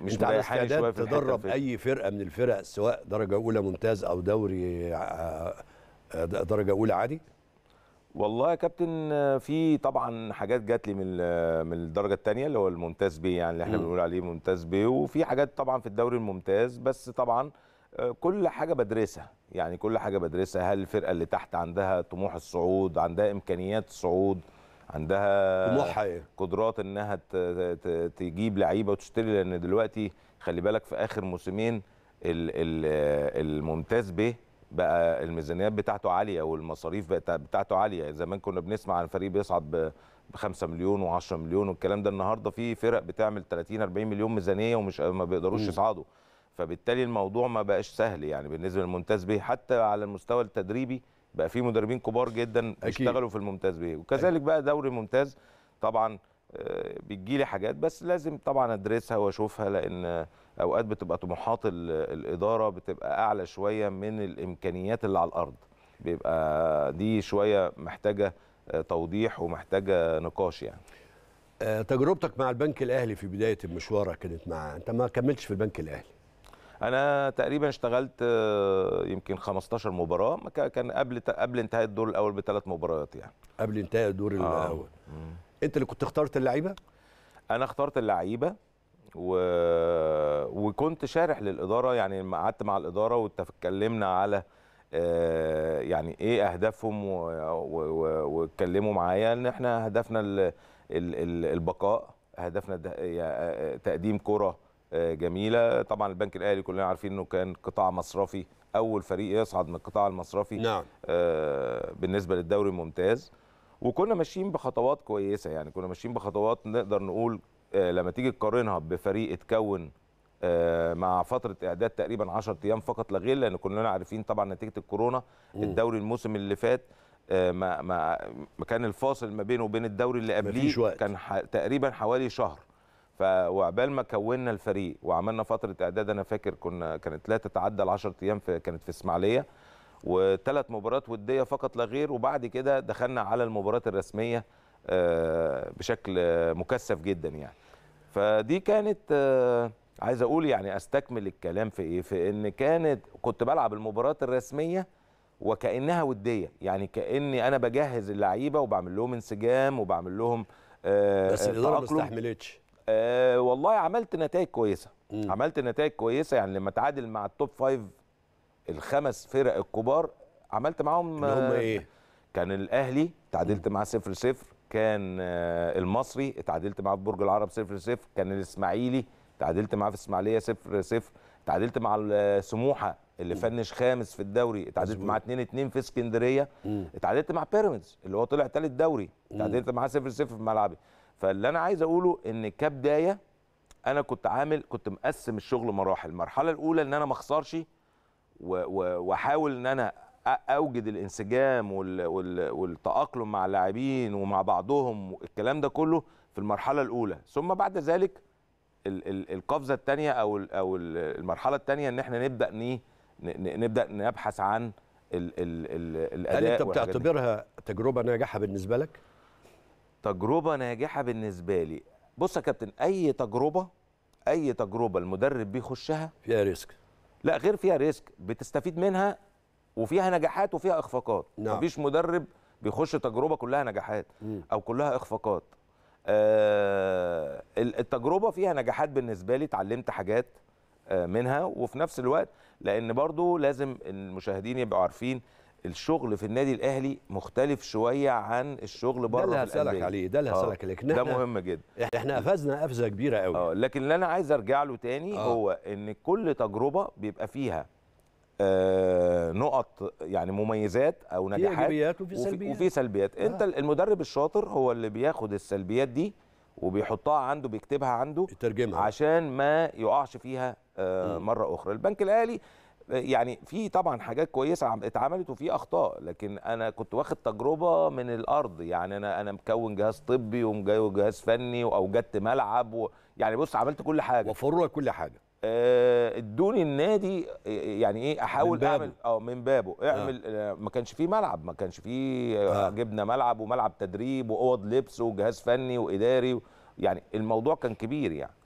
مش انت على استعداد تدرب اي فرقه من الفرق سواء درجه اولى ممتاز او دوري آه، آه، درجه اولى عادي والله يا كابتن في طبعا حاجات جات لي من من الدرجه الثانيه اللي هو الممتاز بي يعني اللي احنا بنقول عليه ممتاز بي وفي حاجات طبعا في الدوري الممتاز بس طبعا آه، كل حاجه بدرسها يعني كل حاجه بدرسها هل الفرقه اللي تحت عندها طموح الصعود عندها امكانيات الصعود عندها طموحها ايه يعني. قدرات انها تجيب لعيبه وتشتري لان دلوقتي خلي بالك في اخر موسمين الممتاز به بقى الميزانيات بتاعته عاليه والمصاريف بتاعته عاليه زمان كنا بنسمع عن فريق بيصعد ب 5 مليون و10 مليون والكلام ده النهارده في فرق بتعمل 30 40 مليون ميزانيه ومش ما بيقدروش يصعدوا فبالتالي الموضوع ما بقاش سهل يعني بالنسبه للممتاز حتى على المستوى التدريبي بقى في مدربين كبار جدا اشتغلوا في الممتاز بيه وكذلك بقى دوري ممتاز طبعا آه، بتجي لي حاجات بس لازم طبعا ادرسها واشوفها لان اوقات بتبقى طموحات الاداره بتبقى اعلى شويه من الامكانيات اللي على الارض بيبقى دي شويه محتاجه آه، توضيح ومحتاجه نقاش يعني آه، تجربتك مع البنك الاهلي في بدايه المشوار كانت مع انت ما كملتش في البنك الاهلي انا تقريبا اشتغلت آه، يمكن 15 مباراه كان قبل قبل انتهاء الدور الاول بثلاث مباريات يعني قبل انتهاء الدور آه. الاول مم. انت اللي كنت اخترت اللعيبه انا اخترت اللعيبه و... وكنت شارح للاداره يعني قعدت مع الاداره واتكلمنا على آه، يعني ايه اهدافهم واتكلموا و... و... معايا ان احنا هدفنا ال... ال... البقاء هدفنا آه، تقديم كره جميله طبعا البنك الاهلي كلنا عارفين انه كان قطاع مصرفي اول فريق يصعد من القطاع المصرفي نعم. آه، بالنسبه للدوري الممتاز وكنا ماشيين بخطوات كويسه يعني كنا ماشيين بخطوات نقدر نقول آه، لما تيجي تقارنها بفريق اتكون آه، مع فتره اعداد تقريبا 10 ايام فقط لا غير لان كلنا عارفين طبعا نتيجه الكورونا الدوري الموسم اللي فات ما ما كان الفاصل ما بينه وبين الدوري اللي قبليه كان تقريبا حوالي شهر فوعبال ما كونا الفريق وعملنا فتره اعداد انا فاكر كنا كانت لا تتعدى ال 10 ايام في كانت في اسماعيليه وثلاث مباريات وديه فقط لا غير وبعد كده دخلنا على المباراه الرسميه آه، بشكل مكثف جدا يعني فدي كانت آه، عايز اقول يعني استكمل الكلام في ايه في ان كانت كنت بلعب المباراه الرسميه وكانها وديه يعني كاني انا بجهز اللعيبه وبعمل لهم انسجام وبعمل لهم آه، بس الاداره ما استحملتش أه والله عملت نتائج كويسه م. عملت نتائج كويسه يعني لما تعادل مع التوب فايف الخمس فرق الكبار عملت معاهم هم آه ايه كان الاهلي تعادلت معاه 0 0 كان آه المصري اتعادلت معاه في برج العرب 0 0 كان الاسماعيلي تعادلت معاه في الاسماعيليه 0 0 تعادلت مع آه، سموحه اللي فنش خامس في الدوري اتعادلت مع 2 2 في اسكندريه اتعادلت مع بيراميدز اللي هو طلع ثالث دوري اتعادلت معاه 0 0 في ملعبي فاللي انا عايز اقوله ان كبدايه انا كنت عامل كنت مقسم الشغل مراحل المرحله الاولى ان انا ما اخسرش واحاول ان انا اوجد الانسجام والتاقلم مع اللاعبين ومع بعضهم الكلام ده كله في المرحله الاولى ثم بعد ذلك القفزه الثانيه او او المرحله الثانيه ان احنا نبدا نبدا نبحث عن الاداء هل انت بتعتبرها تجربه ناجحه بالنسبه لك؟ تجربه ناجحه بالنسبه لي بص يا كابتن اي تجربه اي تجربه المدرب بيخشها فيها ريسك لا غير فيها ريسك بتستفيد منها وفيها نجاحات وفيها اخفاقات نعم. مفيش مدرب بيخش تجربه كلها نجاحات م. او كلها اخفاقات آه التجربه فيها نجاحات بالنسبه لي اتعلمت حاجات آه منها وفي نفس الوقت لان برضو لازم المشاهدين يبقوا عارفين الشغل في النادي الاهلي مختلف شويه عن الشغل بره ده اللي هسالك عليه ده اللي هسالك آه. عليك ده مهم جدا احنا قفزنا قفزه كبيره قوي اه لكن اللي انا عايز ارجع له تاني أوه. هو ان كل تجربه بيبقى فيها آه نقط يعني مميزات او نجاحات في ايجابيات وفي سلبيات وفي سلبيات آه. انت المدرب الشاطر هو اللي بياخد السلبيات دي وبيحطها عنده بيكتبها عنده يترجمها عشان ما يقعش فيها آه مره اخرى البنك الاهلي يعني في طبعا حاجات كويسه اتعملت وفي اخطاء لكن انا كنت واخد تجربه من الارض يعني انا انا مكون جهاز طبي ومكون جهاز فني واوجدت ملعب و يعني بص عملت كل حاجه وفروا كل حاجه آه، ادوني النادي آه، يعني ايه احاول اعمل اه من بابه آه. اعمل آه. ما كانش فيه ملعب ما كانش فيه آه. جبنا ملعب وملعب تدريب واوض لبس وجهاز فني واداري يعني الموضوع كان كبير يعني